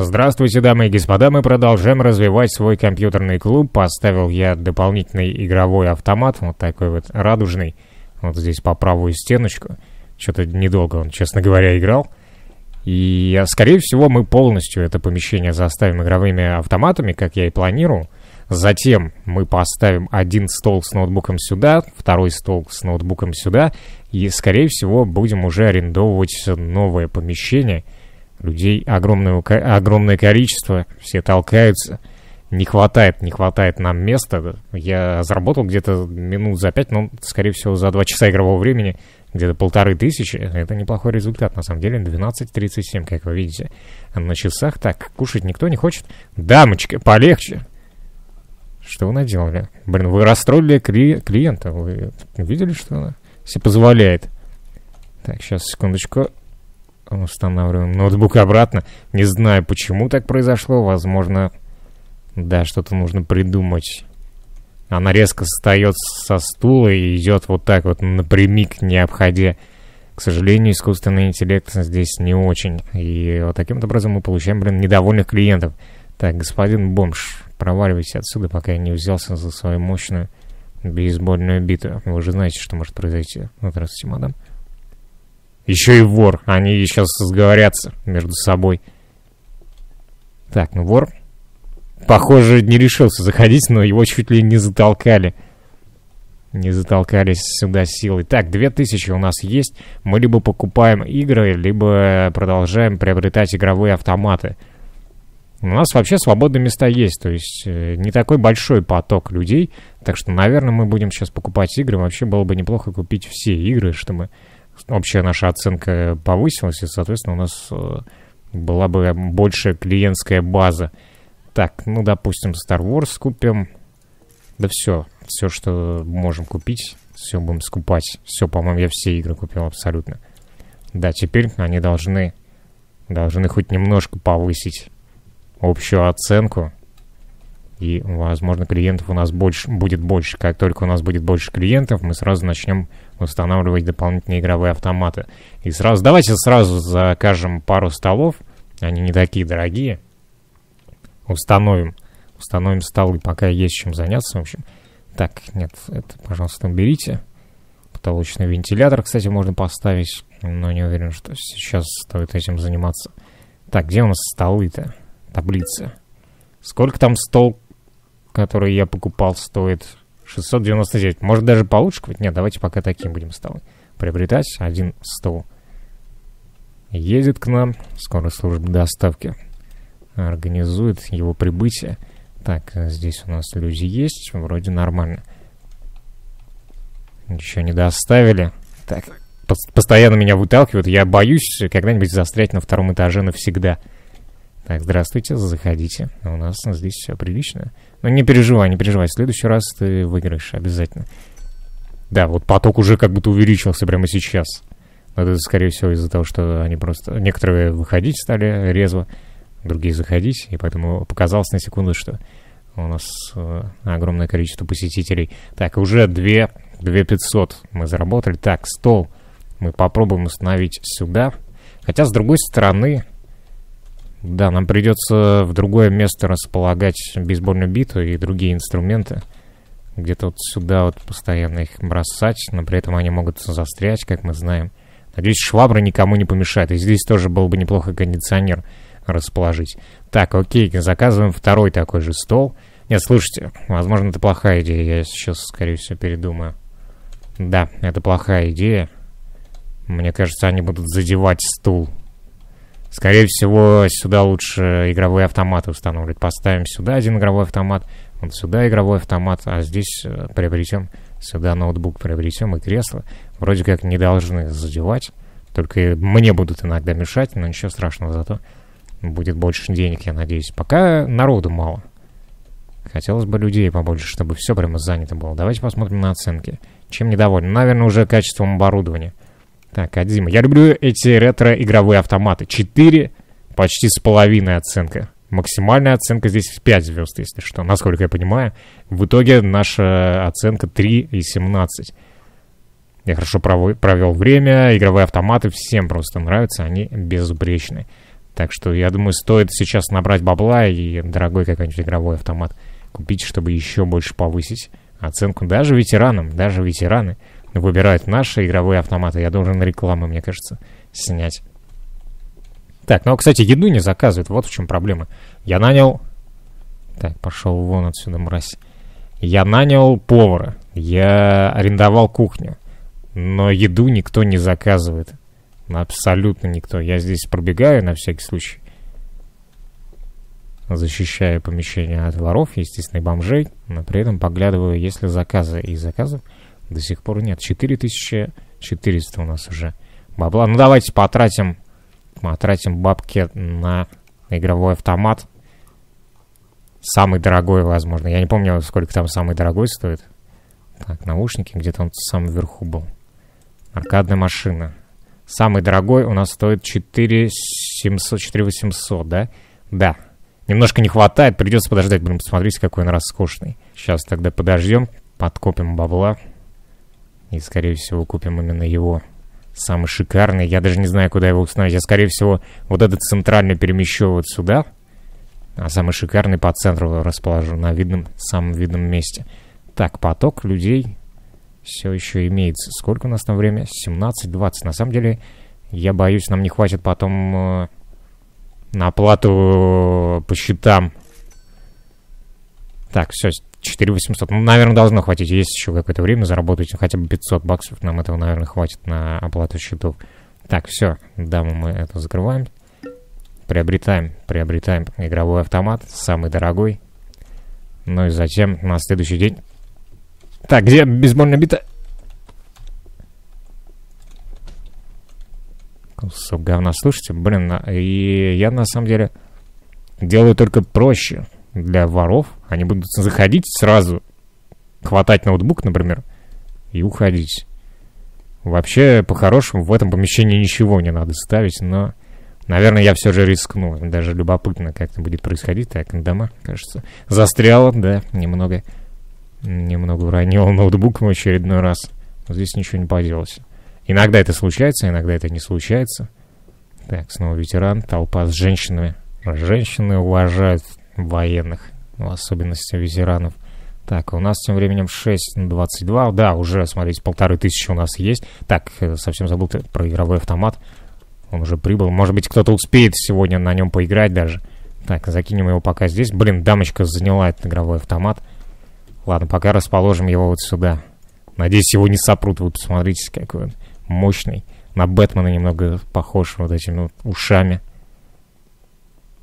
Здравствуйте, дамы и господа, мы продолжаем развивать свой компьютерный клуб. Поставил я дополнительный игровой автомат, вот такой вот радужный, вот здесь по правую стеночку. Что-то недолго он, честно говоря, играл. И, а, скорее всего, мы полностью это помещение заставим игровыми автоматами, как я и планировал. Затем мы поставим один стол с ноутбуком сюда, второй стол с ноутбуком сюда. И, скорее всего, будем уже арендовывать новое помещение – Людей огромное, огромное количество, все толкаются. Не хватает, не хватает нам места. Я заработал где-то минут за пять, ну, скорее всего, за два часа игрового времени где-то полторы тысячи. Это неплохой результат, на самом деле, 12.37, как вы видите. На часах так, кушать никто не хочет. Дамочки, полегче. Что вы наделали? Блин, вы расстроили кли клиента. Вы видели, что она себе позволяет? Так, сейчас, секундочку. Устанавливаем ноутбук обратно. Не знаю, почему так произошло. Возможно, да, что-то нужно придумать. Она резко встает со стула и идет вот так вот напрямик, не обходя. К сожалению, искусственный интеллект здесь не очень. И вот таким образом мы получаем, блин, недовольных клиентов. Так, господин бомж, проваливайся отсюда, пока я не взялся за свою мощную бейсбольную биту. Вы же знаете, что может произойти. Вот ну, раз, мадам. Еще и вор. Они сейчас сговорятся между собой. Так, ну вор. Похоже, не решился заходить, но его чуть ли не затолкали. Не затолкались сюда силой. Так, 2000 у нас есть. Мы либо покупаем игры, либо продолжаем приобретать игровые автоматы. У нас вообще свободные места есть, то есть э, не такой большой поток людей, так что, наверное, мы будем сейчас покупать игры. Вообще было бы неплохо купить все игры, что мы общая наша оценка повысилась, и, соответственно, у нас э, была бы больше клиентская база. Так, ну, допустим, Star Wars купим. Да все, все, что можем купить, все будем скупать. Все, по-моему, я все игры купил абсолютно. Да, теперь они должны, должны хоть немножко повысить общую оценку. И, возможно, клиентов у нас больше, будет больше. Как только у нас будет больше клиентов, мы сразу начнем устанавливать дополнительные игровые автоматы. И сразу, давайте сразу закажем пару столов. Они не такие дорогие. Установим. Установим столы, пока есть чем заняться, в общем. Так, нет, это, пожалуйста, уберите. Потолочный вентилятор, кстати, можно поставить, но не уверен, что сейчас стоит этим заниматься. Так, где у нас столы-то? Таблица. Сколько там стол который я покупал, стоит 699. Может, даже получше купить? Нет, давайте пока таким будем столы приобретать. Один стол едет к нам. Скоро служба доставки организует его прибытие. Так, здесь у нас люди есть. Вроде нормально. Еще не доставили. Так, постоянно меня выталкивают. Я боюсь когда-нибудь застрять на втором этаже навсегда. Так, здравствуйте, заходите. У нас здесь все прилично. Ну не переживай, не переживай. В следующий раз ты выиграешь обязательно. Да, вот поток уже как будто увеличился прямо сейчас. Но это, скорее всего, из-за того, что они просто... Некоторые выходить стали резво, другие заходить. И поэтому показалось на секунду, что у нас э, огромное количество посетителей. Так, уже 2, 2 500 мы заработали. Так, стол мы попробуем установить сюда. Хотя, с другой стороны, да, нам придется в другое место располагать бейсбольную биту и другие инструменты. Где-то вот сюда вот постоянно их бросать, но при этом они могут застрять, как мы знаем. Надеюсь, швабра никому не помешает. И здесь тоже было бы неплохо кондиционер расположить. Так, окей, заказываем второй такой же стол. Нет, слушайте, возможно, это плохая идея. Я сейчас, скорее всего, передумаю. Да, это плохая идея. Мне кажется, они будут задевать стул Скорее всего, сюда лучше игровые автоматы устанавливать. Поставим сюда один игровой автомат, вот сюда игровой автомат, а здесь э, приобретем, сюда ноутбук приобретем и кресло. Вроде как не должны задевать, только мне будут иногда мешать, но ничего страшного, зато будет больше денег, я надеюсь. Пока народу мало. Хотелось бы людей побольше, чтобы все прямо занято было. Давайте посмотрим на оценки. Чем недовольны? Наверное, уже качеством оборудования. Так, Адима, я люблю эти ретро-игровые автоматы. 4, почти с половиной оценка. Максимальная оценка здесь 5 звезд, если что, насколько я понимаю. В итоге наша оценка 3 и 17. Я хорошо провел время, игровые автоматы всем просто нравятся, они безупречны. Так что, я думаю, стоит сейчас набрать бабла и дорогой какой-нибудь игровой автомат купить, чтобы еще больше повысить оценку даже ветеранам, даже ветераны – выбирают наши игровые автоматы. Я должен рекламу, мне кажется, снять. Так, ну, а, кстати, еду не заказывают. Вот в чем проблема. Я нанял... Так, пошел вон отсюда, мразь. Я нанял повара. Я арендовал кухню. Но еду никто не заказывает. Абсолютно никто. Я здесь пробегаю на всякий случай. Защищаю помещение от воров, естественно, и бомжей. Но при этом поглядываю, есть ли заказы. И заказов... До сих пор нет. 4400 у нас уже бабла. Ну, давайте потратим, потратим бабки на игровой автомат. Самый дорогой, возможно. Я не помню, сколько там самый дорогой стоит. Так, наушники, где-то он в самом верху был. Аркадная машина. Самый дорогой у нас стоит 4700, 4800, да? Да. Немножко не хватает, придется подождать. Блин, посмотрите, какой он роскошный. Сейчас тогда подождем, подкопим бабла. И, скорее всего, купим именно его. Самый шикарный. Я даже не знаю, куда его установить. Я, скорее всего, вот этот центральный перемещу вот сюда. А самый шикарный по центру расположу. На видном, самом видном месте. Так, поток людей все еще имеется. Сколько у нас на время? 17-20. На самом деле, я боюсь, нам не хватит потом э, на оплату по счетам. Так, все, 4800. Ну, наверное, должно хватить. Есть еще какое-то время заработать хотя бы 500 баксов. Нам этого, наверное, хватит на оплату счетов. Так, все, даму мы это закрываем. Приобретаем, приобретаем игровой автомат, самый дорогой. Ну и затем на следующий день... Так, где бейсбольная бита? Кусок говна, слушайте, блин, а, и я на самом деле делаю только проще для воров. Они будут заходить сразу, хватать ноутбук, например, и уходить. Вообще, по-хорошему, в этом помещении ничего не надо ставить, но, наверное, я все же рискну. Даже любопытно, как это будет происходить. Так, дома, кажется, застряло, да, немного, немного уронил ноутбук в очередной раз. Но здесь ничего не поделось. Иногда это случается, иногда это не случается. Так, снова ветеран, толпа с женщинами. Женщины уважают военных, ну, в особенности ветеранов. Так, у нас тем временем 6.22. Да, уже, смотрите, полторы тысячи у нас есть. Так, э, совсем забыл про игровой автомат. Он уже прибыл. Может быть, кто-то успеет сегодня на нем поиграть даже. Так, закинем его пока здесь. Блин, дамочка заняла этот игровой автомат. Ладно, пока расположим его вот сюда. Надеюсь, его не сопрут. Вы посмотрите, какой он мощный. На Бэтмена немного похож вот этими вот ушами.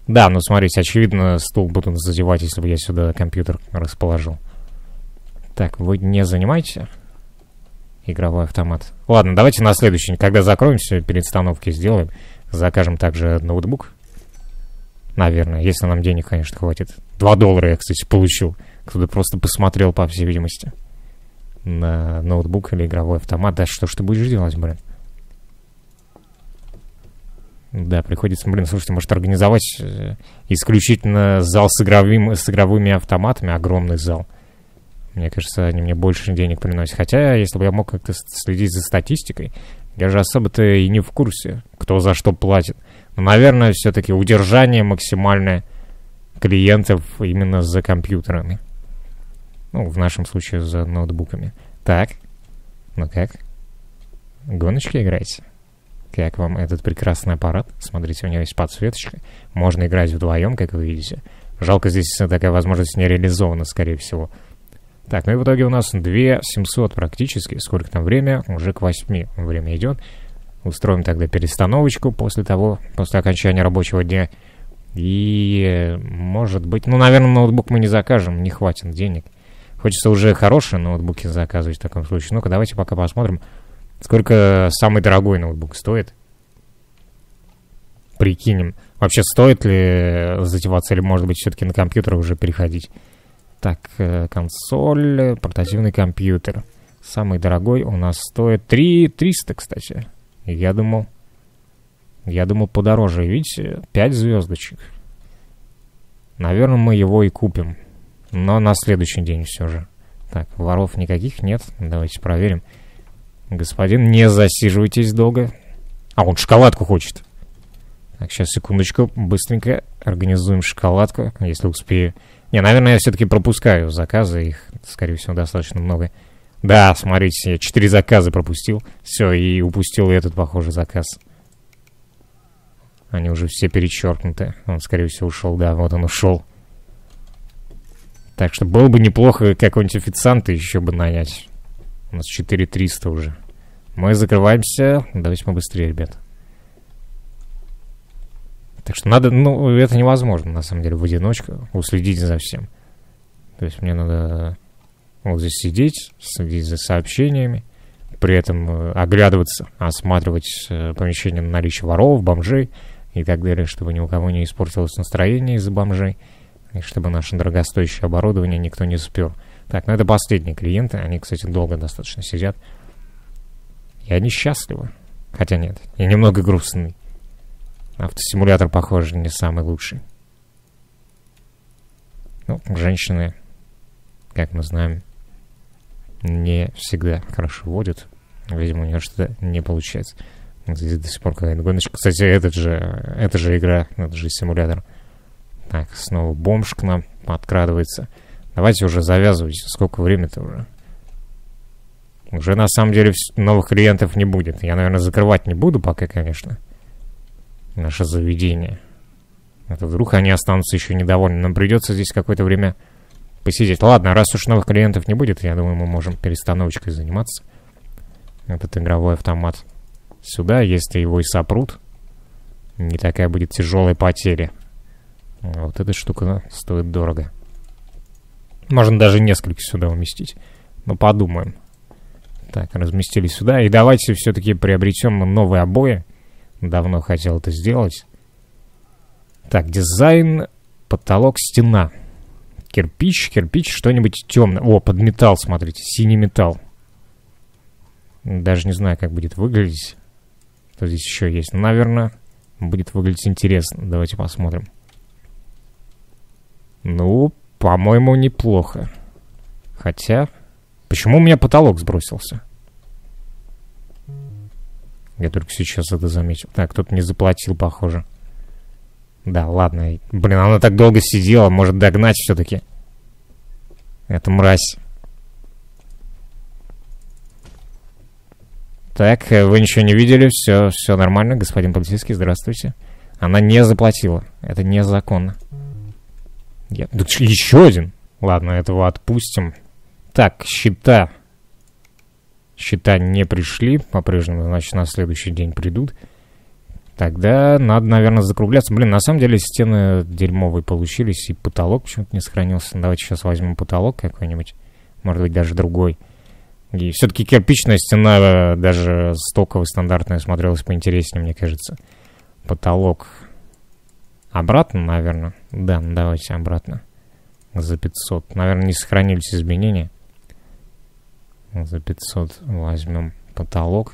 Да, ну смотрите, очевидно, стул будут задевать, если бы я сюда компьютер расположил. Так, вы не занимаете игровой автомат? Ладно, давайте на следующий, когда закроемся, перестановки сделаем. Закажем также ноутбук. Наверное, если нам денег, конечно, хватит. 2 доллара я, кстати, получил. Кто-то просто посмотрел, по всей видимости. На ноутбук или игровой автомат. Да что ж ты будешь делать, блин? Да, приходится, блин, слушайте, может организовать э, исключительно зал с, игровым, с игровыми автоматами, огромный зал. Мне кажется, они мне больше денег приносят. Хотя, если бы я мог как-то следить за статистикой, я же особо-то и не в курсе, кто за что платит. Но, наверное, все-таки удержание максимальное клиентов именно за компьютерами. Ну, в нашем случае за ноутбуками. Так, ну как? Гоночки играете? как вам этот прекрасный аппарат. Смотрите, у него есть подсветочка. Можно играть вдвоем, как вы видите. Жалко, здесь такая возможность не реализована, скорее всего. Так, ну и в итоге у нас 2700 практически. Сколько там время? Уже к 8 время идет. Устроим тогда перестановочку после того, после окончания рабочего дня. И, может быть, ну, наверное, ноутбук мы не закажем, не хватит денег. Хочется уже хорошие ноутбуки заказывать в таком случае. Ну-ка, давайте пока посмотрим. Сколько самый дорогой ноутбук стоит? Прикинем. Вообще, стоит ли затеваться или, может быть, все-таки на компьютер уже переходить? Так, э, консоль, портативный компьютер. Самый дорогой у нас стоит 3 300, кстати. Я думал, я думал подороже. Видите, 5 звездочек. Наверное, мы его и купим. Но на следующий день все же. Так, воров никаких нет. Давайте проверим. Господин, не засиживайтесь долго. А, он шоколадку хочет. Так, сейчас, секундочку, быстренько организуем шоколадку, если успею. Не, наверное, я все-таки пропускаю заказы, их, скорее всего, достаточно много. Да, смотрите, я четыре заказа пропустил. Все, и упустил этот, похоже, заказ. Они уже все перечеркнуты. Он, скорее всего, ушел. Да, вот он ушел. Так что было бы неплохо какого-нибудь официанта еще бы нанять. У нас 4300 уже. Мы закрываемся. Давайте мы быстрее, ребят. Так что надо... Ну, это невозможно, на самом деле, в одиночку. Уследить за всем. То есть мне надо вот здесь сидеть, следить за сообщениями. При этом э, оглядываться, осматривать э, помещение на наличие воров, бомжей и так далее, чтобы ни у кого не испортилось настроение из-за бомжей, и чтобы наше дорогостоящее оборудование никто не спер. Так, ну это последние клиенты. Они, кстати, долго достаточно сидят. Я несчастлива. Хотя нет, я немного грустный. Автосимулятор, похоже, не самый лучший. Ну, женщины, как мы знаем, не всегда хорошо водят. Видимо, у нее что-то не получается. Здесь до сих пор какая-то гоночка. Кстати, этот же, эта же игра, этот же симулятор. Так, снова бомж к нам подкрадывается. Давайте уже завязывайте. Сколько времени-то уже? Уже на самом деле новых клиентов не будет. Я, наверное, закрывать не буду пока, конечно. Наше заведение. А вдруг они останутся еще недовольны. Нам придется здесь какое-то время посидеть. Ладно, раз уж новых клиентов не будет, я думаю, мы можем перестановочкой заниматься. Этот игровой автомат сюда, если его и сопрут. Не такая будет тяжелая потеря. Вот эта штука стоит дорого. Можно даже несколько сюда уместить. Но подумаем. Так, разместили сюда. И давайте все-таки приобретем новые обои. Давно хотел это сделать. Так, дизайн, потолок, стена. Кирпич, кирпич, что-нибудь темное. О, под металл, смотрите, синий металл. Даже не знаю, как будет выглядеть. Что здесь еще есть? наверное, будет выглядеть интересно. Давайте посмотрим. Ну, по-моему, неплохо. Хотя... Почему у меня потолок сбросился? Я только сейчас это заметил. Так, кто-то не заплатил, похоже. Да, ладно. Блин, она так долго сидела, может догнать все-таки. Это мразь. Так, э, вы ничего не видели, все, все нормально, господин полицейский, здравствуйте. Она не заплатила, это незаконно. Я... Да, еще один. Ладно, этого отпустим. Так, счета. Счета не пришли. По-прежнему, значит, на следующий день придут. Тогда надо, наверное, закругляться. Блин, на самом деле стены дерьмовые получились, и потолок почему-то не сохранился. Давайте сейчас возьмем потолок какой-нибудь. Может быть, даже другой. И все-таки кирпичная стена, э, даже стоковая, стандартная, смотрелась поинтереснее, мне кажется. Потолок. Обратно, наверное. Да, ну давайте обратно. За 500. Наверное, не сохранились изменения. За 500 возьмем потолок.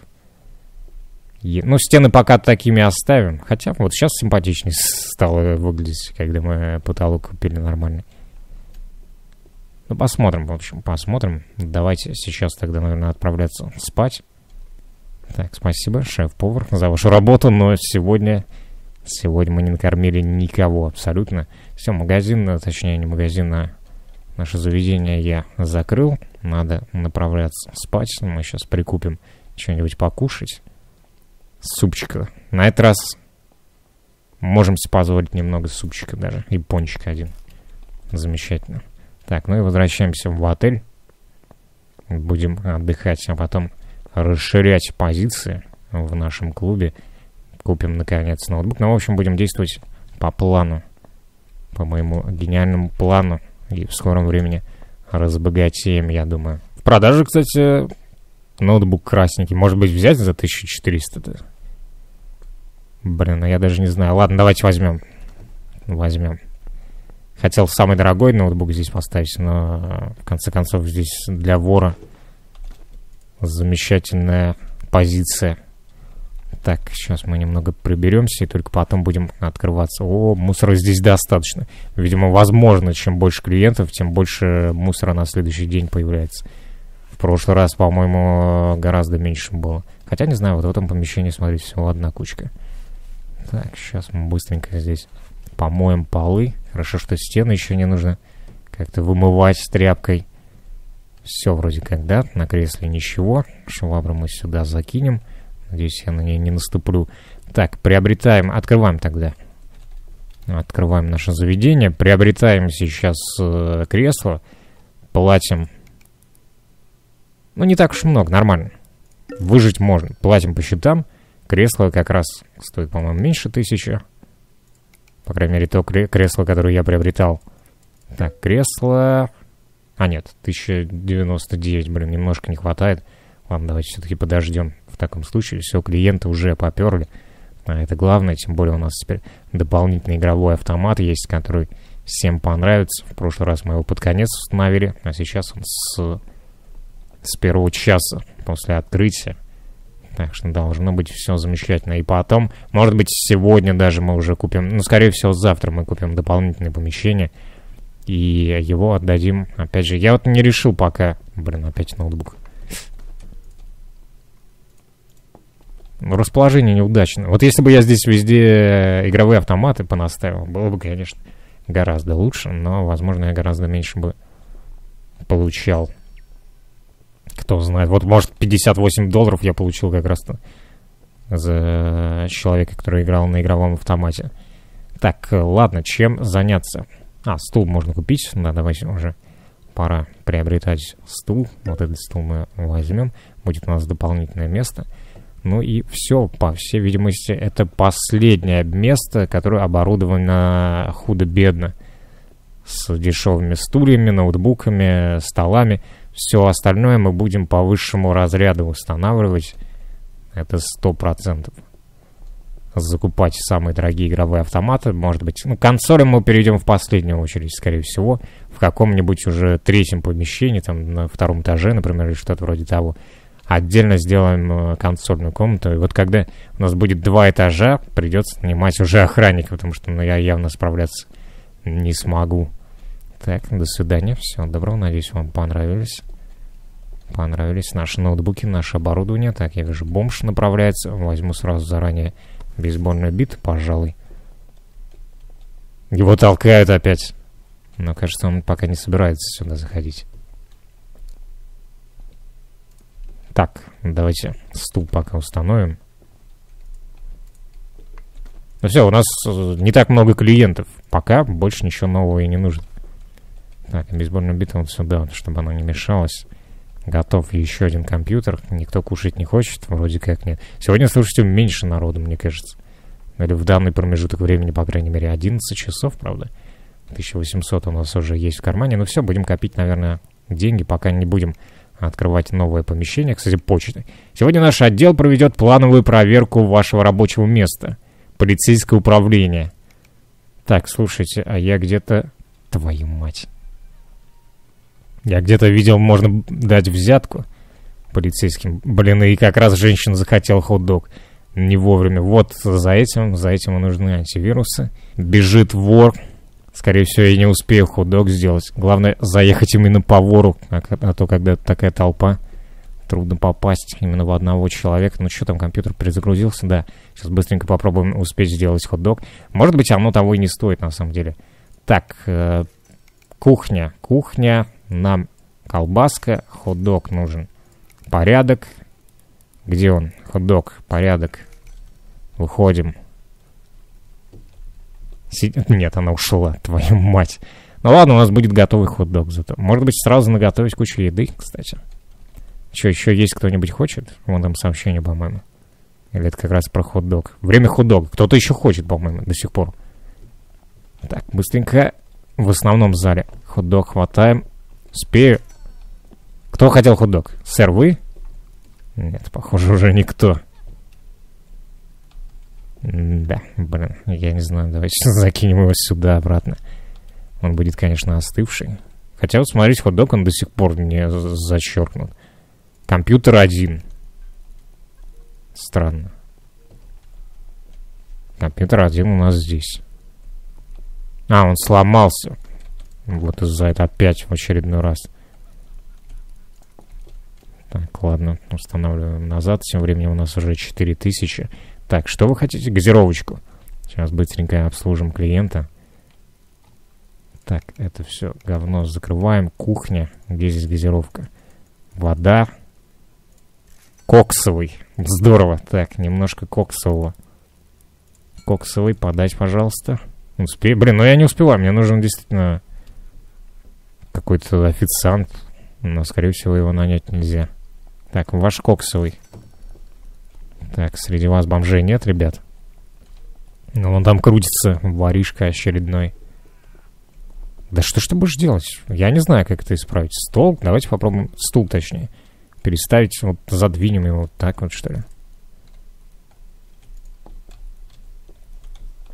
Е ну, стены пока такими оставим. Хотя вот сейчас симпатичнее стало выглядеть, когда мы потолок купили нормальный. Ну, посмотрим, в общем, посмотрим. Давайте сейчас тогда, наверное, отправляться спать. Так, спасибо, шеф-повар, за вашу работу, но сегодня Сегодня мы не накормили никого абсолютно. Все, магазин, э, точнее не магазин, а наше заведение я закрыл. Надо направляться спать. Мы сейчас прикупим что-нибудь покушать. Супчика. На этот раз можем себе позволить немного супчика даже. И пончик один. Замечательно. Так, ну и возвращаемся в отель. Будем отдыхать, а потом расширять позиции в нашем клубе купим, наконец, ноутбук. Но, ну, в общем, будем действовать по плану, по моему гениальному плану. И в скором времени разбогатеем, я думаю. В продаже, кстати, ноутбук красненький. Может быть, взять за 1400 -то? Блин, а я даже не знаю. Ладно, давайте возьмем. Возьмем. Хотел самый дорогой ноутбук здесь поставить, но в конце концов здесь для вора замечательная позиция. Так, сейчас мы немного приберемся и только потом будем открываться. О, мусора здесь достаточно. Видимо, возможно, чем больше клиентов, тем больше мусора на следующий день появляется. В прошлый раз, по-моему, гораздо меньше было. Хотя, не знаю, вот в этом помещении, смотрите, всего одна кучка. Так, сейчас мы быстренько здесь помоем полы. Хорошо, что стены еще не нужно как-то вымывать тряпкой. Все вроде как, да, на кресле ничего. Швабру мы сюда закинем. Надеюсь, я на ней не наступлю. Так, приобретаем, открываем тогда. Открываем наше заведение, приобретаем сейчас э, кресло, платим. Ну, не так уж много, нормально. Выжить можно. Платим по счетам. Кресло как раз стоит, по-моему, меньше тысячи. По крайней мере, то кресло, которое я приобретал. Так, кресло... А, нет, 1099, блин, немножко не хватает. Ладно, давайте все-таки подождем. В таком случае все, клиенты уже поперли. А это главное, тем более у нас теперь дополнительный игровой автомат есть, который всем понравится. В прошлый раз мы его под конец установили, а сейчас он с, с первого часа после открытия. Так что должно быть все замечательно. И потом, может быть, сегодня даже мы уже купим, ну, скорее всего, завтра мы купим дополнительное помещение и его отдадим. Опять же, я вот не решил пока, блин, опять ноутбук. Расположение неудачно. Вот если бы я здесь везде игровые автоматы понаставил, было бы, конечно, гораздо лучше, но, возможно, я гораздо меньше бы получал. Кто знает. Вот, может, 58 долларов я получил как раз-то за человека, который играл на игровом автомате. Так, ладно, чем заняться? А, стул можно купить. Да, давайте уже пора приобретать стул. Вот этот стул мы возьмем. Будет у нас дополнительное место. Ну и все, по всей видимости, это последнее место, которое оборудовано худо-бедно. С дешевыми стульями, ноутбуками, столами. Все остальное мы будем по высшему разряду устанавливать. Это сто процентов. Закупать самые дорогие игровые автоматы, может быть. Ну, консоли мы перейдем в последнюю очередь, скорее всего. В каком-нибудь уже третьем помещении, там на втором этаже, например, или что-то вроде того отдельно сделаем э, консольную комнату. И вот когда у нас будет два этажа, придется нанимать уже охранника, потому что ну, я явно справляться не смогу. Так, до свидания. все доброго. Надеюсь, вам понравились. Понравились наши ноутбуки, наше оборудование. Так, я вижу, бомж направляется. Возьму сразу заранее бейсбольный бит, пожалуй. Его толкают опять. Но, кажется, он пока не собирается сюда заходить. Так, давайте стул пока установим. Ну все, у нас э, не так много клиентов. Пока больше ничего нового и не нужно. Так, бейсбольную биту вот сюда, чтобы она не мешалась. Готов еще один компьютер. Никто кушать не хочет, вроде как нет. Сегодня, слушайте, меньше народу, мне кажется. Или в данный промежуток времени, по крайней мере, 11 часов, правда? 1800 у нас уже есть в кармане. Ну все, будем копить, наверное, деньги, пока не будем открывать новое помещение, кстати, почты. Сегодня наш отдел проведет плановую проверку вашего рабочего места. Полицейское управление. Так, слушайте, а я где-то... Твою мать. Я где-то видел, можно дать взятку полицейским. Блин, и как раз женщина захотела хот-дог. Не вовремя. Вот за этим, за этим и нужны антивирусы. Бежит вор, Скорее всего, я не успею хот сделать. Главное, заехать именно по вору, а, а то, когда такая толпа, трудно попасть именно в одного человека. Ну что там, компьютер перезагрузился, да. Сейчас быстренько попробуем успеть сделать хот Может быть, оно того и не стоит, на самом деле. Так, э, кухня. Кухня, нам колбаска, хот нужен. Порядок. Где он? Хот-дог, порядок. Выходим. Си... Нет, она ушла, твою мать. Ну ладно, у нас будет готовый хот-дог зато. Может быть, сразу наготовить кучу еды, кстати. Что, еще есть кто-нибудь хочет? Вон там сообщение, по-моему. Или это как раз про хот-дог. Время хот-дог. Кто-то еще хочет, по-моему, до сих пор. Так, быстренько. В основном зале. Хот-дог хватаем. Успею. Кто хотел хот-дог? Сэр, вы? Нет, похоже, уже никто. Да, блин, я не знаю, давайте закинем его сюда обратно. Он будет, конечно, остывший. Хотя вот смотрите, хот-дог он до сих пор не зачеркнут. Компьютер один. Странно. Компьютер один у нас здесь. А, он сломался. Вот из-за этого опять в очередной раз. Так, ладно, устанавливаем назад. Тем временем у нас уже 4000. тысячи. Так, что вы хотите? Газировочку. Сейчас быстренько обслужим клиента. Так, это все говно закрываем. Кухня. Где здесь газировка? Вода. Коксовый. Здорово. Так, немножко коксового. Коксовый подать, пожалуйста. Успею? Блин, ну я не успеваю. Мне нужен действительно какой-то официант. Но, скорее всего, его нанять нельзя. Так, ваш коксовый. Так, среди вас бомжей нет, ребят? Ну, он там крутится, воришка очередной. Да что ж ты будешь делать? Я не знаю, как это исправить. Стол? Давайте попробуем... Стул, точнее. Переставить, вот задвинем его вот так вот, что ли.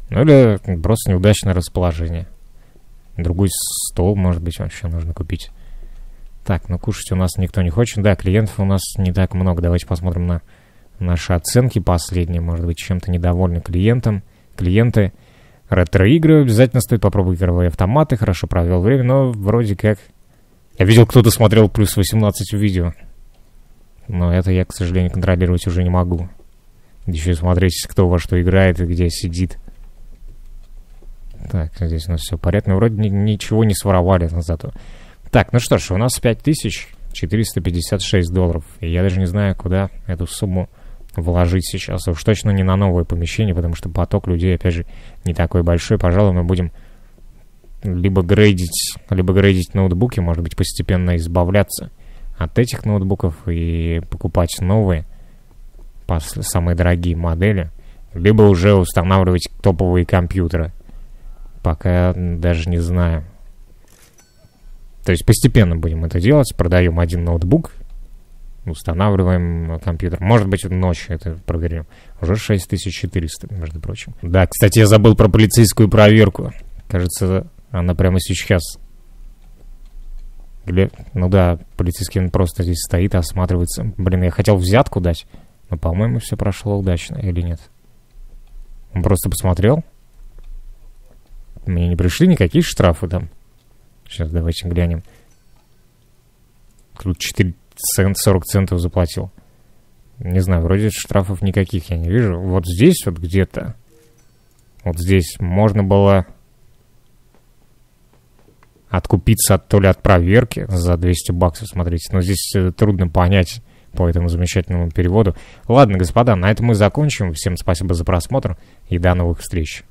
Ну или просто неудачное расположение. Другой стол, может быть, вообще нужно купить. Так, ну кушать у нас никто не хочет. Да, клиентов у нас не так много. Давайте посмотрим на наши оценки последние, может быть, чем-то недовольны клиентам, клиенты. Ретро-игры обязательно стоит попробовать игровые автоматы, хорошо провел время, но вроде как... Я видел, кто-то смотрел плюс 18 в видео. Но это я, к сожалению, контролировать уже не могу. Еще смотреть, кто во что играет и где сидит. Так, здесь у нас все порядок. Ну, вроде ничего не своровали зато. Так, ну что ж, у нас 5456 долларов. И я даже не знаю, куда эту сумму вложить сейчас. Уж точно не на новое помещение, потому что поток людей, опять же, не такой большой. Пожалуй, мы будем либо грейдить, либо грейдить ноутбуки, может быть, постепенно избавляться от этих ноутбуков и покупать новые, самые дорогие модели, либо уже устанавливать топовые компьютеры. Пока даже не знаю. То есть постепенно будем это делать. Продаем один ноутбук, устанавливаем э, компьютер. Может быть, ночью это проверим. Уже 6400, между прочим. Да, кстати, я забыл про полицейскую проверку. Кажется, она прямо сейчас. Или, ну да, полицейский он просто здесь стоит, осматривается. Блин, я хотел взятку дать, но, по-моему, все прошло удачно, или нет? Он просто посмотрел. Мне не пришли никакие штрафы там. Сейчас давайте глянем. Тут 4 цент, 40 центов заплатил. Не знаю, вроде штрафов никаких я не вижу. Вот здесь вот где-то, вот здесь можно было откупиться от, то ли от проверки за 200 баксов, смотрите. Но здесь э, трудно понять по этому замечательному переводу. Ладно, господа, на этом мы закончим. Всем спасибо за просмотр и до новых встреч.